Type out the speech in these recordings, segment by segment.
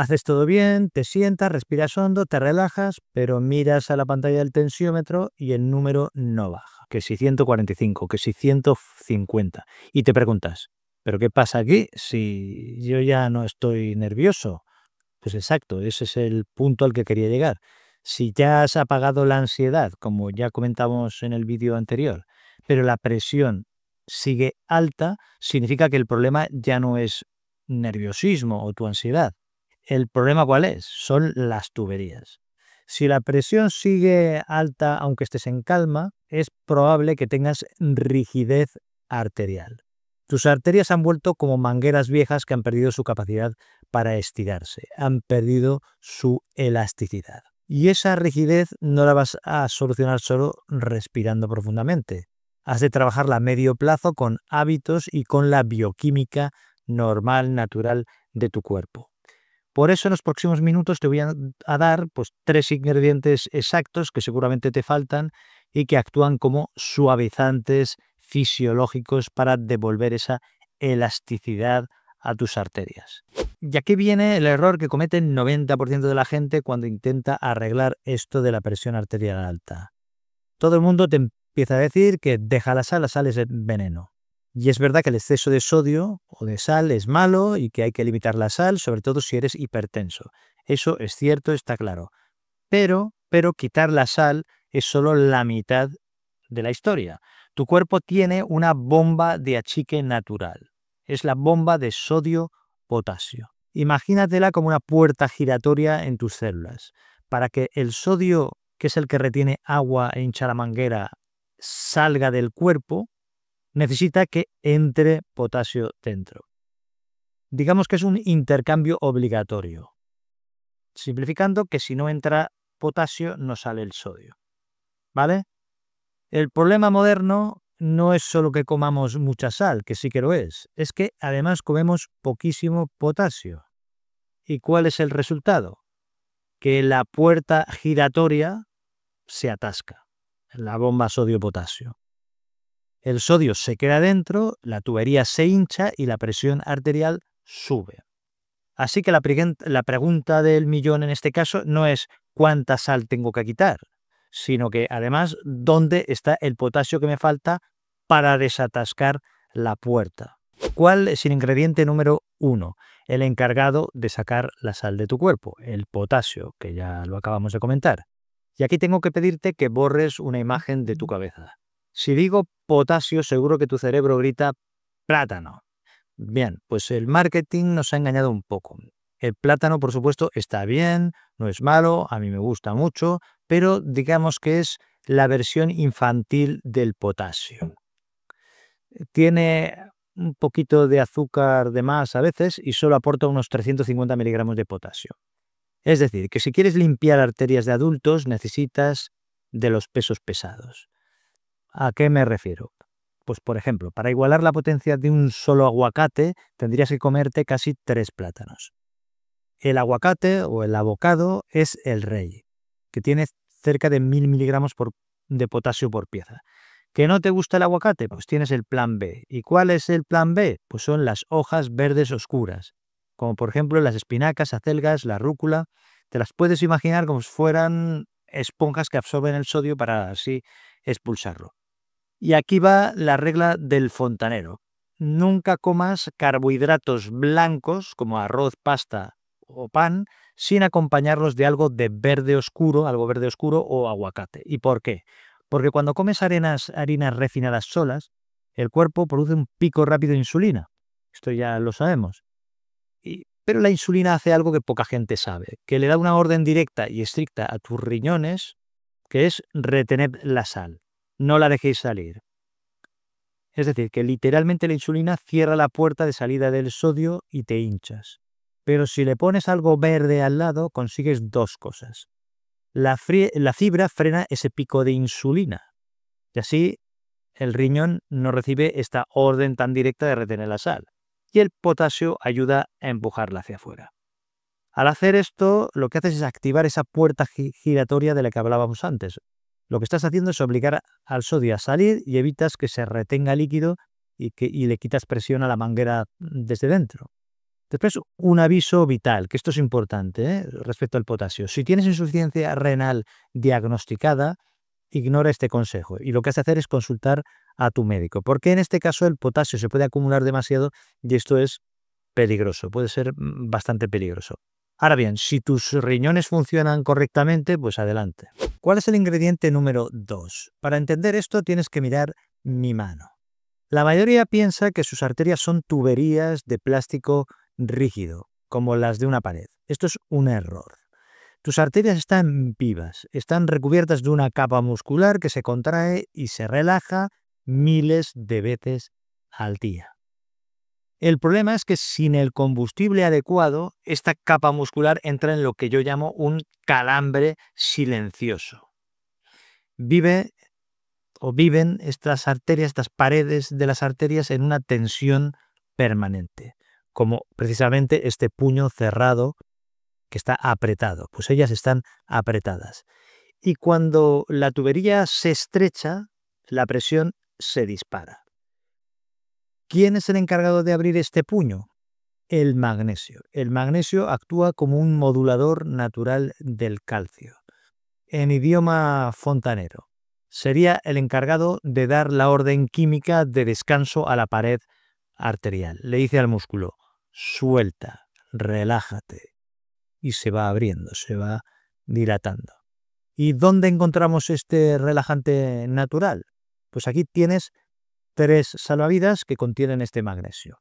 Haces todo bien, te sientas, respiras hondo, te relajas, pero miras a la pantalla del tensiómetro y el número no baja. Que si 145, que si 150. Y te preguntas, ¿pero qué pasa aquí si yo ya no estoy nervioso? Pues exacto, ese es el punto al que quería llegar. Si ya has apagado la ansiedad, como ya comentamos en el vídeo anterior, pero la presión sigue alta, significa que el problema ya no es nerviosismo o tu ansiedad, el problema cuál es? Son las tuberías. Si la presión sigue alta aunque estés en calma, es probable que tengas rigidez arterial. Tus arterias han vuelto como mangueras viejas que han perdido su capacidad para estirarse, han perdido su elasticidad. Y esa rigidez no la vas a solucionar solo respirando profundamente. Has de trabajarla a medio plazo con hábitos y con la bioquímica normal, natural de tu cuerpo. Por eso en los próximos minutos te voy a, dar pues, tres ingredientes exactos que seguramente te faltan y que actúan como suavizantes fisiológicos para devolver esa elasticidad a tus arterias. Y aquí viene el error que cometen el 90% de la gente cuando intenta arreglar esto de la presión arterial alta. Todo el mundo te empieza a decir que deja la sal, la sal es veneno. Y es verdad que el exceso de sodio o de sal es malo y que hay que limitar la sal, sobre todo si eres hipertenso. Eso es cierto, está claro. Pero, pero quitar la sal es solo la mitad de la historia. Tu cuerpo tiene una bomba de achique natural. Es la bomba de sodio-potasio. Imagínatela como una puerta giratoria en tus células. Para que el sodio, que es el que retiene agua e hincha la manguera, salga del cuerpo, necesita que entre potasio dentro. Digamos que es un intercambio obligatorio. Simplificando que si no entra potasio no sale el sodio. ¿Vale? El problema moderno no es solo que comamos mucha sal, que sí que lo es, es que además comemos poquísimo potasio. ¿Y cuál es el resultado? Que la puerta giratoria se atasca, la bomba sodio-potasio. El sodio se queda dentro, la tubería se hincha y la presión arterial sube. Así que la, la pregunta del millón en este caso no es cuánta sal tengo que quitar, sino que además dónde está el potasio que me falta para desatascar la puerta. ¿Cuál es el ingrediente número uno? El encargado de sacar la sal de tu cuerpo, el potasio, que ya lo acabamos de comentar. Y aquí tengo que pedirte que borres una imagen de tu cabeza. Si digo potasio, seguro que tu cerebro grita plátano. Bien, pues el marketing nos ha engañado un poco. El plátano, por supuesto, está bien, no es malo, a mí me gusta mucho, pero digamos que es la versión infantil del potasio. Tiene un poquito de azúcar de más a veces y solo aporta unos 350 miligramos de potasio. Es decir, que si quieres limpiar arterias de adultos necesitas de los pesos pesados. ¿A qué me refiero? Pues por ejemplo, para igualar la potencia de un solo aguacate tendrías que comerte casi tres plátanos. El aguacate o el abocado es el rey, que tiene cerca de 1000 miligramos de potasio por pieza. ¿Que no te gusta el aguacate? Pues tienes el plan B. ¿Y cuál es el plan B? Pues son las hojas verdes oscuras, como por ejemplo las espinacas, acelgas, la rúcula. Te las puedes imaginar como si fueran esponjas que absorben el sodio para así expulsarlo. Y aquí va la regla del fontanero. Nunca comas carbohidratos blancos como arroz, pasta o pan sin acompañarlos de algo de verde oscuro, algo verde oscuro o aguacate. ¿Y por qué? Porque cuando comes arenas, harinas refinadas solas, el cuerpo produce un pico rápido de insulina. Esto ya lo sabemos. pero la insulina hace algo que poca gente sabe, que le da una orden directa y estricta a tus riñones, que es retener la sal no la dejéis salir. Es decir, que literalmente la insulina cierra la puerta de salida del sodio y te hinchas. Pero si le pones algo verde al lado, consigues dos cosas. La, fibra frena ese pico de insulina y así el riñón no recibe esta orden tan directa de retener la sal y el potasio ayuda a empujarla hacia afuera. Al hacer esto, lo que haces es activar esa puerta giratoria de la que hablábamos antes, lo que estás haciendo es obligar al sodio a salir y evitas que se retenga líquido y, que, le quitas presión a la manguera desde dentro. Después, un aviso vital, que esto es importante ¿eh? respecto al potasio. Si tienes insuficiencia renal diagnosticada, ignora este consejo y lo que has de hacer es consultar a tu médico, porque en este caso el potasio se puede acumular demasiado y esto es peligroso, puede ser mm, bastante peligroso. Ahora bien, si tus riñones funcionan correctamente, pues adelante. ¿Cuál es el ingrediente número 2? Para entender esto tienes que mirar mi mano. La mayoría piensa que sus arterias son tuberías de plástico rígido, como las de una pared. Esto es un error. Tus arterias están vivas, están recubiertas de una capa muscular que se contrae y se relaja miles de veces al día. El problema es que sin el combustible adecuado, esta capa muscular entra en lo que yo llamo un calambre silencioso. Vive o viven estas arterias, estas paredes de las arterias en una tensión permanente, como precisamente este puño cerrado que está apretado, pues ellas están apretadas. Y cuando la tubería se estrecha, la presión se dispara. ¿Quién es el encargado de abrir este puño? El magnesio. El magnesio actúa como un modulador natural del calcio. En idioma fontanero, sería el encargado de dar la orden química de descanso a la pared arterial. Le dice al músculo, suelta, relájate. Y se va abriendo, se va dilatando. ¿Y dónde encontramos este relajante natural? Pues aquí tienes tres salvavidas que contienen este magnesio.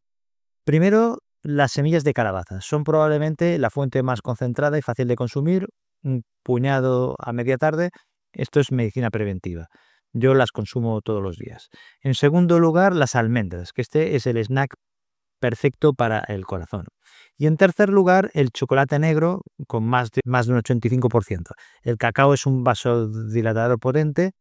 Primero, las semillas de calabaza. Son probablemente la fuente más concentrada y fácil de consumir, un puñado a media tarde. Esto es medicina preventiva. Yo las consumo todos los días. En segundo lugar, las almendras, que este es el snack perfecto para el corazón. Y en tercer lugar, el chocolate negro con más de, más de un 85%. El cacao es un vasodilatador potente,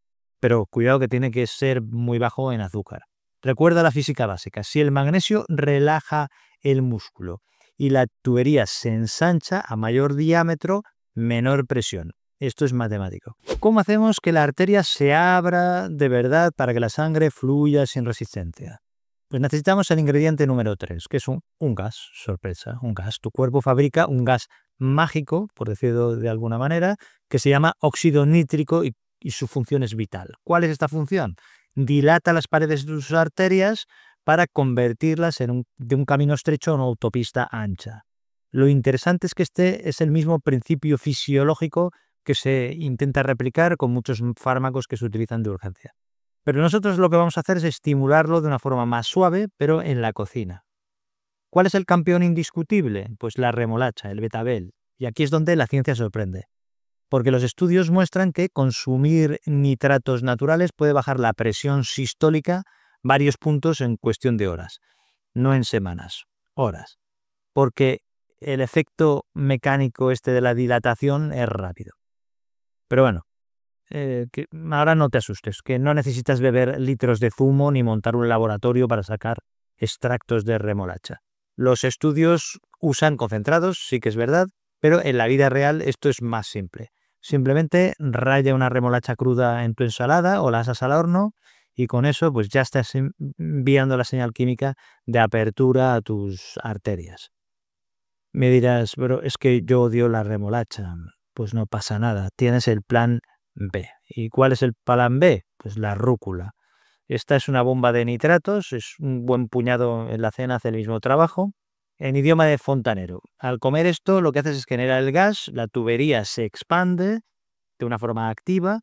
pero cuidado que tiene que ser muy bajo en azúcar. Recuerda la física básica. Si el magnesio relaja el músculo y la tubería se ensancha a mayor diámetro, menor presión. Esto es matemático. ¿Cómo hacemos que la arteria se abra de verdad para que la sangre fluya sin resistencia? Pues necesitamos el ingrediente número 3, que es un, gas, sorpresa, un gas. Tu cuerpo fabrica un gas mágico, por decirlo de alguna manera, que se llama óxido nítrico y su función es vital. ¿Cuál es esta función? dilata las paredes de sus arterias para convertirlas en un, de un camino estrecho a una autopista ancha. Lo interesante es que este es el mismo principio fisiológico que se intenta replicar con muchos fármacos que se utilizan de urgencia. Pero nosotros lo que vamos a hacer es estimularlo de una forma más suave, pero en la cocina. ¿Cuál es el campeón indiscutible? Pues la remolacha, el betabel. Y aquí es donde la ciencia sorprende porque los estudios muestran que consumir nitratos naturales puede bajar la presión sistólica varios puntos en cuestión de horas, no en semanas, horas, porque el efecto mecánico este de la dilatación es rápido. Pero bueno, eh, ahora no te asustes, que no necesitas beber litros de zumo ni montar un laboratorio para sacar extractos de remolacha. Los estudios usan concentrados, sí que es verdad, pero en la vida real esto es más simple. Simplemente raya una remolacha cruda en tu ensalada o la asas al horno y con eso pues ya estás enviando la señal química de apertura a tus arterias. Me dirás, pero es que yo odio la remolacha. Pues no pasa nada, tienes el plan B. ¿Y cuál es el plan B? Pues la rúcula. Esta es una bomba de nitratos, es un buen puñado en la cena, hace el mismo trabajo en idioma de fontanero. Al comer esto, lo que haces es generar el gas, la tubería se expande de una forma activa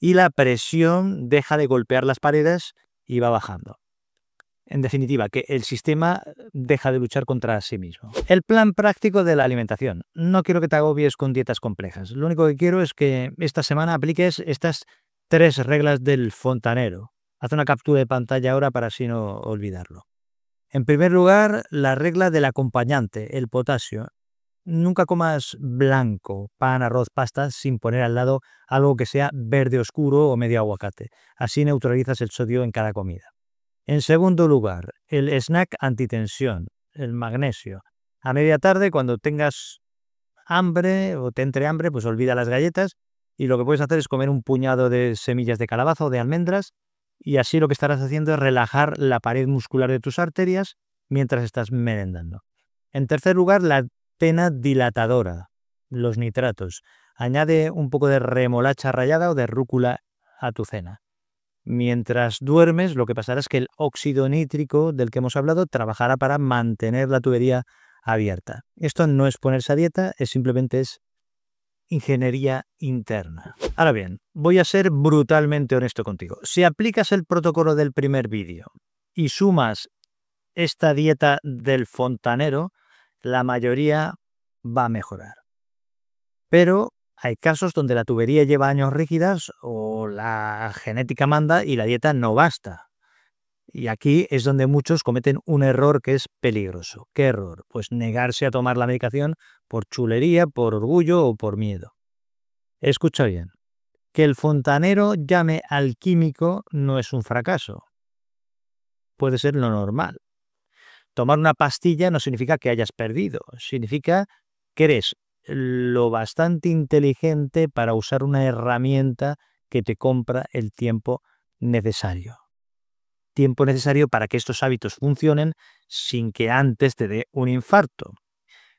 y la presión deja de golpear las paredes y va bajando. En definitiva, que el sistema deja de luchar contra sí mismo. El plan práctico de la alimentación. No quiero que te agobies con dietas complejas. Lo único que quiero es que esta semana apliques estas tres reglas del fontanero. Haz una captura de pantalla ahora para así no olvidarlo. En primer lugar, la regla del acompañante, el potasio. Nunca comas blanco, pan, arroz, pasta, sin poner al lado algo que sea verde oscuro o medio aguacate. Así neutralizas el sodio en cada comida. En segundo lugar, el snack antitensión, el magnesio. A media tarde, cuando tengas hambre o te entre hambre, pues olvida las galletas y lo que puedes hacer es comer un puñado de semillas de calabaza o de almendras y así lo que estarás haciendo es relajar la pared muscular de tus arterias mientras estás merendando. En tercer lugar, la tena dilatadora, los nitratos. Añade un poco de remolacha rayada o de rúcula a tu cena. Mientras duermes, lo que pasará es que el óxido nítrico del que hemos hablado trabajará para mantener la tubería abierta. Esto no es ponerse a dieta, es simplemente es ingeniería interna. Ahora bien, voy a ser brutalmente honesto contigo. Si aplicas el protocolo del primer vídeo y sumas esta dieta del fontanero, la mayoría va a mejorar. Pero hay casos donde la tubería lleva años rígidas o la genética manda y la dieta no basta. Y aquí es donde muchos cometen un error que es peligroso. ¿Qué error? Pues negarse a tomar la medicación por chulería, por orgullo o por miedo. Escucha bien, que el fontanero llame al químico no es un fracaso. Puede ser lo normal. Tomar una pastilla no significa que hayas perdido, significa que eres lo bastante inteligente para usar una herramienta que te compra el tiempo necesario tiempo necesario para que estos hábitos funcionen sin que antes te dé un infarto.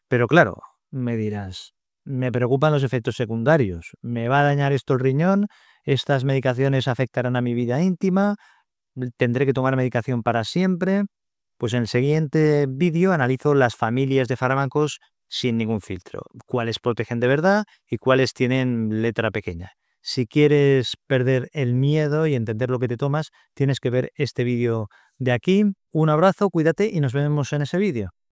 Pero claro, me dirás, me preocupan los efectos secundarios, me va a dañar esto el riñón, estas medicaciones afectarán a mi vida íntima, tendré que tomar medicación para siempre. Pues en el siguiente vídeo analizo las familias de fármacos sin ningún filtro, cuáles protegen de verdad y cuáles tienen letra pequeña. Si quieres perder el miedo y entender lo que te tomas, tienes que ver este vídeo de aquí. Un abrazo, cuídate y nos vemos en ese vídeo.